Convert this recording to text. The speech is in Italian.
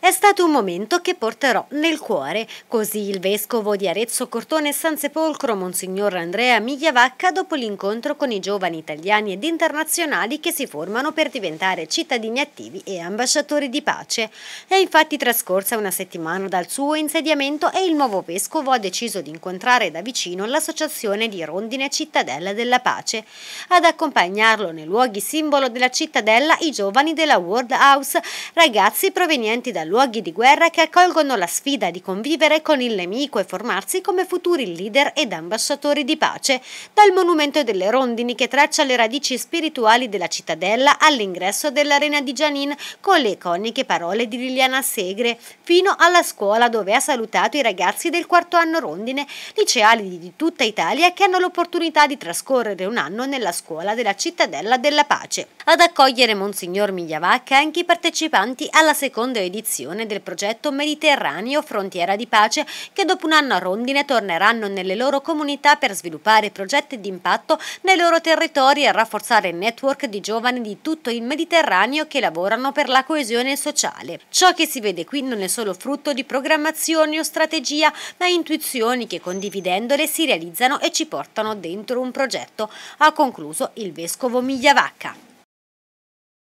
È stato un momento che porterò nel cuore, così il vescovo di Arezzo Cortone e San Sepolcro, Monsignor Andrea Migliavacca, dopo l'incontro con i giovani italiani ed internazionali che si formano per diventare cittadini attivi e ambasciatori di pace. È infatti trascorsa una settimana dal suo insediamento e il nuovo vescovo ha deciso di incontrare da vicino l'associazione di Rondine Cittadella della Pace. Ad accompagnarlo nei luoghi simbolo della cittadella i giovani della World House, ragazzi provenienti dal luoghi di guerra che accolgono la sfida di convivere con il nemico e formarsi come futuri leader ed ambasciatori di pace, dal monumento delle rondini che traccia le radici spirituali della cittadella all'ingresso dell'arena di Gianin con le iconiche parole di Liliana Segre, fino alla scuola dove ha salutato i ragazzi del quarto anno rondine, liceali di tutta Italia che hanno l'opportunità di trascorrere un anno nella scuola della cittadella della pace. Ad accogliere Monsignor Migliavacca anche i partecipanti alla seconda edizione realizzazione del progetto Mediterraneo Frontiera di Pace che dopo un anno a rondine torneranno nelle loro comunità per sviluppare progetti di impatto nei loro territori e rafforzare il network di giovani di tutto il Mediterraneo che lavorano per la coesione sociale. Ciò che si vede qui non è solo frutto di programmazioni o strategia, ma intuizioni che condividendole si realizzano e ci portano dentro un progetto, ha concluso il vescovo Migliavacca.